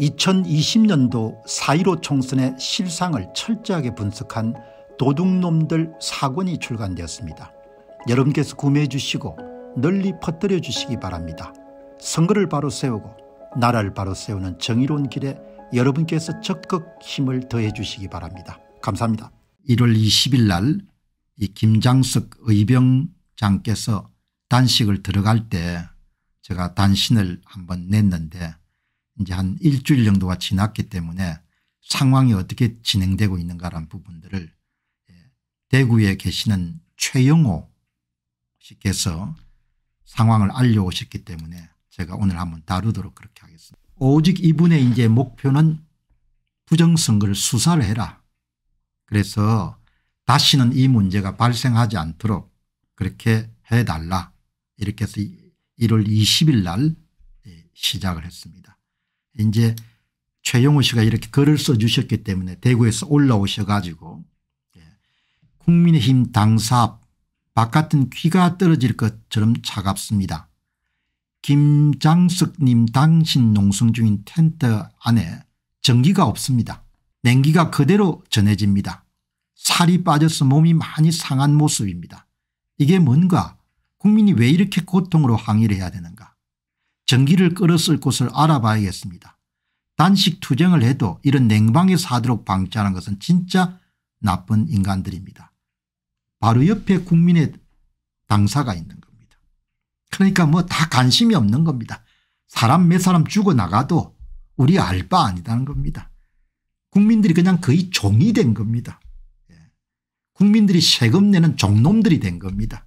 2020년도 4.15 총선의 실상을 철저하게 분석한 도둑놈들 사권이 출간되었습니다. 여러분께서 구매해 주시고 널리 퍼뜨려 주시기 바랍니다. 선거를 바로 세우고 나라를 바로 세우는 정의로운 길에 여러분께서 적극 힘을 더해 주시기 바랍니다. 감사합니다. 1월 20일 날 이 김장석 의병장께서 단식을 들어갈 때 제가 단신을 한번 냈는데 이제 한 일주일 정도가 지났기 때문에 상황이 어떻게 진행되고 있는가란 부분들을 예, 대구에 계시는 최영호 씨께서 상황을 알려오셨기 때문에 제가 오늘 한번 다루도록 그렇게 하겠습니다. 오직 이분의 이제 목표는 부정선거를 수사를 해라. 그래서 다시는 이 문제가 발생하지 않도록 그렇게 해달라 이렇게 해서 1월 20일 날 예, 시작을 했습니다. 이제 최영호 씨가 이렇게 글을 써 주셨기 때문에 대구에서 올라오셔 가지고 예. 국민의힘 당사 바깥은 귀가 떨어질 것처럼 차갑습니다. 김장석님 당신 농성 중인 텐트 안에 전기가 없습니다. 냉기가 그대로 전해집니다. 살이 빠져서 몸이 많이 상한 모습입니다. 이게 뭔가 국민이 왜 이렇게 고통으로 항의를 해야 되는가 전기를 끌었을 곳을 알아봐야겠습니다. 단식 투쟁을 해도 이런 냉방에서 도록 방치하는 것은 진짜 나쁜 인간들입니다. 바로 옆에 국민의 당사가 있는 겁니다. 그러니까 뭐 다 관심이 없는 겁니다. 사람 몇 사람 죽어나가도 우리 알 바 아니다는 겁니다. 국민들이 그냥 거의 종이 된 겁니다. 예. 국민들이 세금 내는 종놈들이 된 겁니다.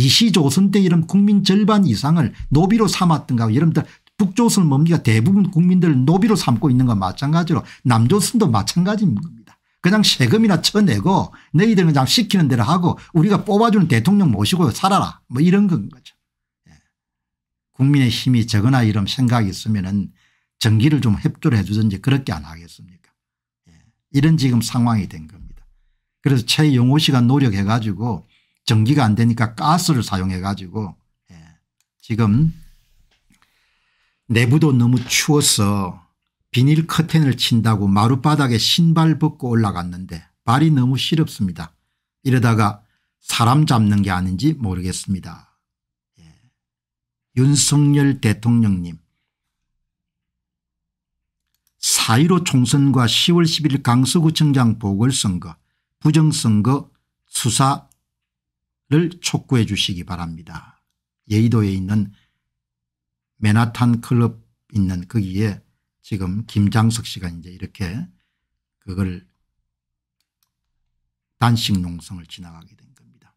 이시조선 때 이런 국민 절반 이상을 노비로 삼았던가 여러분들 북조선 뭡니까 대부분 국민들을 노비로 삼고 있는 건 마찬가지로 남조선도 마찬가지인 겁니다. 그냥 세금이나 쳐내고 너희들 그냥 시키는 대로 하고 우리가 뽑아주는 대통령 모시고 살아라 뭐 이런 건 거죠. 예. 국민의 힘이 적거나 이런 생각이 있으면 은 전기를 좀 협조를 해 주든지 그렇게 안 하겠습니까 예. 이런 지금 상황이 된 겁니다. 그래서 최영호 씨가 노력해 가지고 전기가 안 되니까 가스를 사용해 가지고 예. 지금 내부도 너무 추워서 비닐 커튼을 친다고 마룻바닥에 신발 벗고 올라갔는데 발이 너무 시렵습니다. 이러다가 사람 잡는 게 아닌지 모르겠습니다. 예. 윤석열 대통령님 4.15 총선과 10월 11일 강서구청장 보궐선거 부정선거 수사 를 촉구해 주시기 바랍니다. 예의도에 있는 맨하탄 클럽 있는 거기에 지금 김장석 씨가 이제 이렇게 그걸 단식 농성을 지나가게 된 겁니다.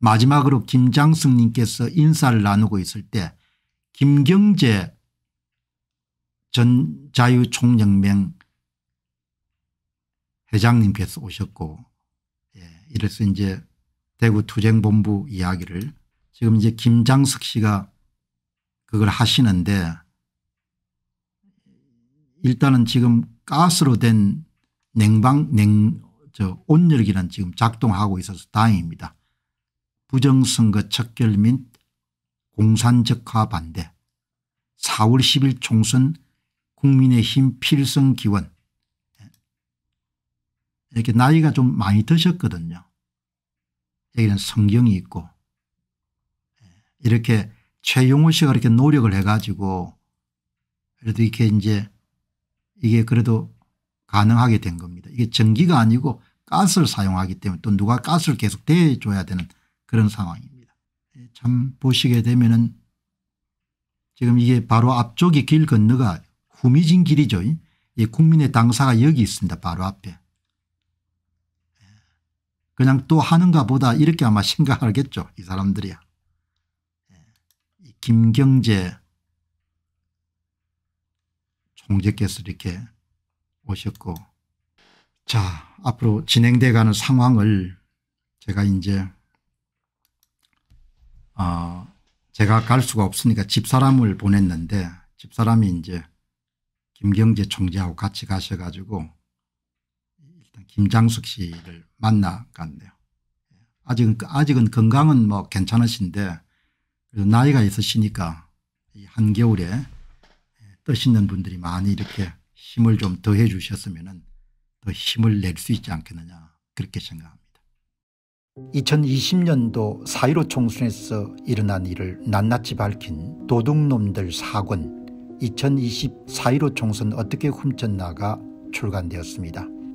마지막으로 김장석 님께서 인사를 나누고 있을 때 김경재 전 자유총연맹 회장님께서 오셨고 예, 이래서 이제 대구 투쟁본부 이야기를 지금 이제 김장석 씨가 그걸 하시는데 일단은 지금 가스로 된 냉방 냉 저온열기란 지금 작동하고 있어서 다행입니다. 부정선거 척결 및 공산적화 반대 4월 10일 총선 국민의힘 필승 기원 이렇게 나이가 좀 많이 드셨거든요. 여기는 성경이 있고 예, 이렇게 최용호 씨가 이렇게 노력을 해가지고 그래도 이렇게 이제 이게 그래도 가능하게 된 겁니다. 이게 전기가 아니고 가스를 사용하기 때문에 또 누가 가스를 계속 대줘야 되는 그런 상황입니다. 예, 참 보시게 되면은 지금 이게 바로 앞쪽이 길 건너가 후미진 길이죠. 이 국민의 당사가 여기 있습니다. 바로 앞에. 그냥 또 하는가 보다 이렇게 아마 생각하겠죠. 이 사람들이야. 예. 김경재 총재께서 이렇게 오셨고 자 앞으로 진행돼가는 상황을 제가 이제 어 제가 갈 수가 없으니까 집사람을 보냈는데 집사람이 이제 김경재 총재하고 같이 가셔가지고 일단 김장숙 씨를 만나 갔네요. 아직은 아직은 건강은 뭐 괜찮으신데 나이가 있으시니까 한겨울에 뜻 있는 분들이 많이 이렇게 힘을 좀 더해 주셨으면 더 힘을 낼 수 있지 않겠느냐 그렇게 생각합니다. 2020년도 4.15 총선에서 일어난 일을 낱낱이 밝힌 도둑놈들 사권 2020 4.15 총선 어떻게 훔쳤나가 출간되었습니다.